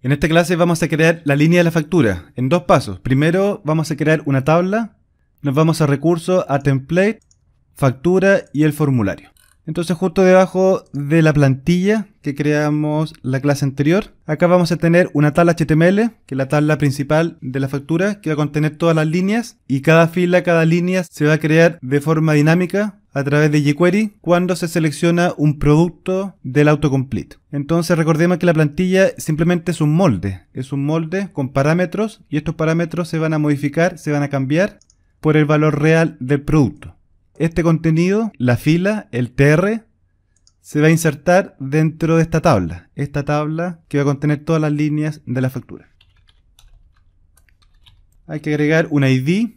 En esta clase vamos a crear la línea de la factura en dos pasos. Primero vamos a crear una tabla, nos vamos a recursos, a template, factura y el formulario. Entonces justo debajo de la plantilla que creamos la clase anterior, acá vamos a tener una tabla HTML, que es la tabla principal de la factura, que va a contener todas las líneas y cada fila, cada línea se va a crear de forma dinámica a través de jQuery cuando se selecciona un producto del autocomplete. Entonces recordemos que la plantilla simplemente es un molde, es un molde con parámetros y estos parámetros se van a modificar, se van a cambiar por el valor real del producto este contenido, la fila, el TR, se va a insertar dentro de esta tabla. Esta tabla que va a contener todas las líneas de la factura. Hay que agregar un ID.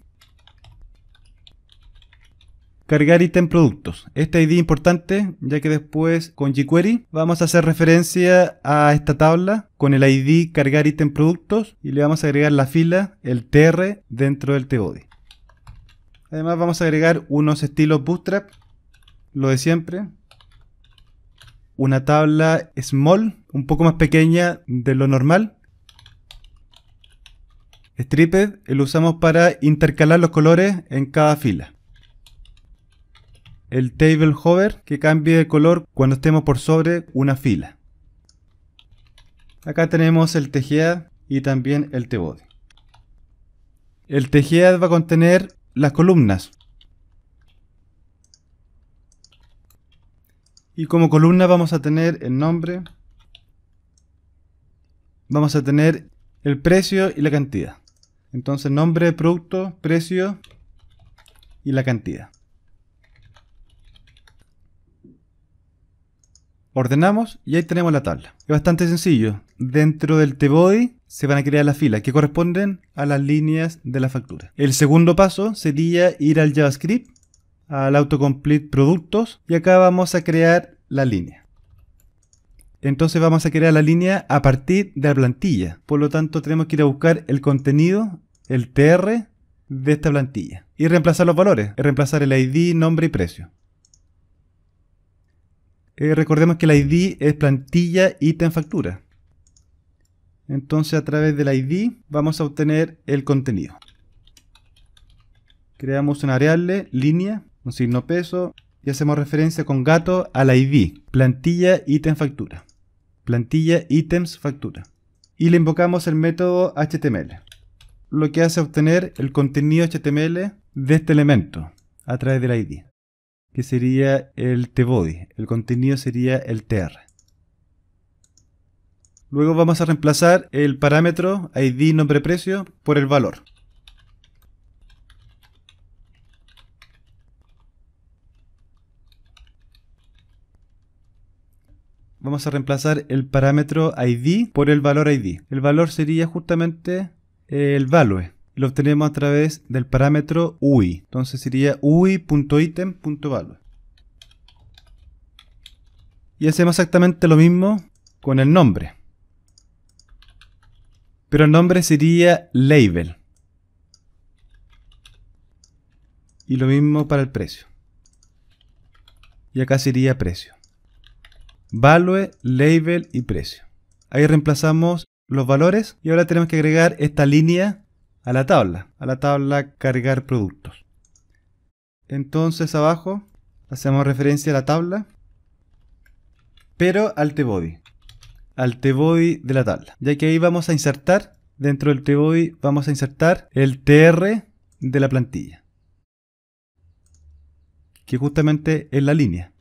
Cargar ítem productos. Este ID es importante, ya que después con jQuery vamos a hacer referencia a esta tabla con el ID cargar ítem productos y le vamos a agregar la fila, el TR, dentro del tbody. Además vamos a agregar unos estilos bootstrap, lo de siempre. Una tabla small, un poco más pequeña de lo normal. Stripped eh, lo usamos para intercalar los colores en cada fila. El table hover que cambie de color cuando estemos por sobre una fila. Acá tenemos el tejead y también el TBody. El tejead va a contener las columnas. Y como columna vamos a tener el nombre, vamos a tener el precio y la cantidad. Entonces nombre, producto, precio y la cantidad. Ordenamos y ahí tenemos la tabla. Es bastante sencillo. Dentro del tbody se van a crear las filas que corresponden a las líneas de la factura. El segundo paso sería ir al JavaScript, al autocomplete productos y acá vamos a crear la línea. Entonces vamos a crear la línea a partir de la plantilla. Por lo tanto tenemos que ir a buscar el contenido, el TR de esta plantilla. Y reemplazar los valores. Reemplazar el ID, nombre y precio. Eh, recordemos que el ID es plantilla ítem factura. Entonces a través del ID vamos a obtener el contenido. Creamos una variable, línea, un signo peso y hacemos referencia con gato la ID, plantilla, ítem, factura. Plantilla, ítems, factura. Y le invocamos el método HTML, lo que hace obtener el contenido HTML de este elemento a través del ID, que sería el tbody. El contenido sería el tr. Luego vamos a reemplazar el parámetro ID nombre precio por el valor. Vamos a reemplazar el parámetro ID por el valor ID. El valor sería justamente el value. Lo obtenemos a través del parámetro UI. Entonces sería UI.item.value. Y hacemos exactamente lo mismo con el nombre. Pero el nombre sería label. Y lo mismo para el precio. Y acá sería precio. Value, label y precio. Ahí reemplazamos los valores y ahora tenemos que agregar esta línea a la tabla. A la tabla cargar productos. Entonces abajo hacemos referencia a la tabla. Pero al T-Body al tbody de la tabla, ya que ahí vamos a insertar, dentro del tbody vamos a insertar el tr de la plantilla, que justamente es la línea.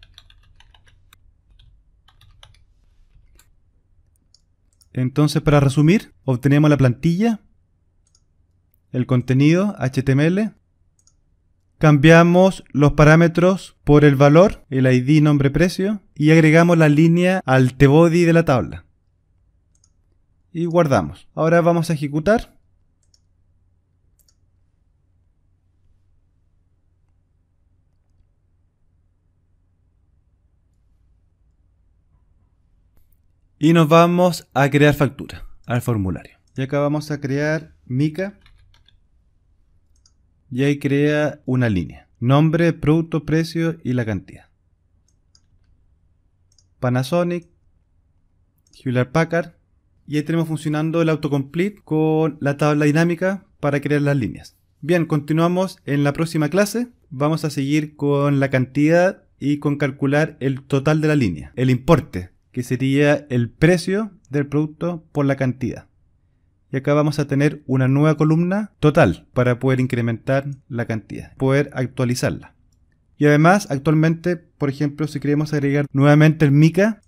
Entonces, para resumir, obtenemos la plantilla, el contenido HTML, cambiamos los parámetros por el valor, el ID nombre precio, y agregamos la línea al tbody de la tabla. Y guardamos. Ahora vamos a ejecutar. Y nos vamos a crear factura al formulario. Y acá vamos a crear mica. Y ahí crea una línea. Nombre, producto, precio y la cantidad. Panasonic, Hewlett Packard. Y ahí tenemos funcionando el autocomplete con la tabla dinámica para crear las líneas. Bien, continuamos en la próxima clase. Vamos a seguir con la cantidad y con calcular el total de la línea, el importe, que sería el precio del producto por la cantidad. Y acá vamos a tener una nueva columna total para poder incrementar la cantidad, poder actualizarla. Y además, actualmente, por ejemplo, si queremos agregar nuevamente el mica,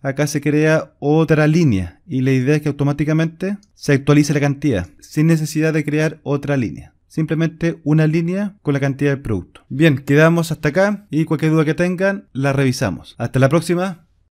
acá se crea otra línea y la idea es que automáticamente se actualice la cantidad, sin necesidad de crear otra línea. Simplemente una línea con la cantidad del producto. Bien, quedamos hasta acá y cualquier duda que tengan la revisamos. Hasta la próxima.